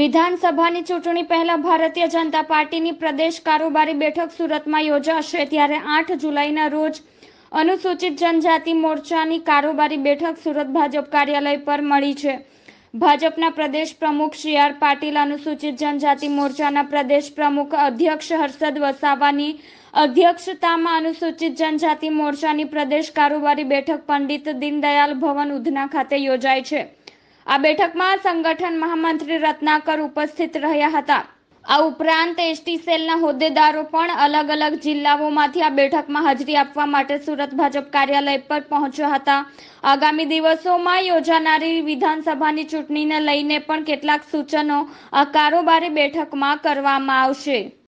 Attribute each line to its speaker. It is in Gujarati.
Speaker 1: વિધાનસભાની ચૂંટણી પહેલા ભારતીય જનતા પાર્ટીની પ્રદેશ કારોબારી બેઠક સુરતમાં યોજાશે ત્યારે આઠ જુલાઈના રોજ અનુસૂચિત જનજાતિ મોરચાની કારોબારી બેઠક સુરત ભાજપ કાર્યાલય પર મળી છે ભાજપના પ્રદેશ પ્રમુખ સી આર પાટીલ અનુસૂચિત જનજાતિ મોરચાના પ્રદેશ પ્રમુખ અધ્યક્ષ હર્ષદ વસાવાની અધ્યક્ષતામાં અનુસૂચિત જનજાતિ મોરચાની પ્રદેશ કારોબારી બેઠક પંડિત દીનદયાલ ભવન ઉધના ખાતે યોજાય છે આ બેઠકમાં સંગઠન મહામંત્રી રત્નાકર ઉપસ્થિત રહ્યા હતા આ ઉપરાંત એસટી સેલના હોદ્દેદારો પણ અલગ અલગ જિલ્લાઓમાંથી આ બેઠકમાં હાજરી આપવા માટે સુરત ભાજપ કાર્યાલય પર પહોંચ્યા હતા આગામી દિવસોમાં યોજાનારી વિધાનસભાની ચૂંટણીને લઈને પણ કેટલાક સૂચનો આ કારોબારી બેઠકમાં કરવામાં આવશે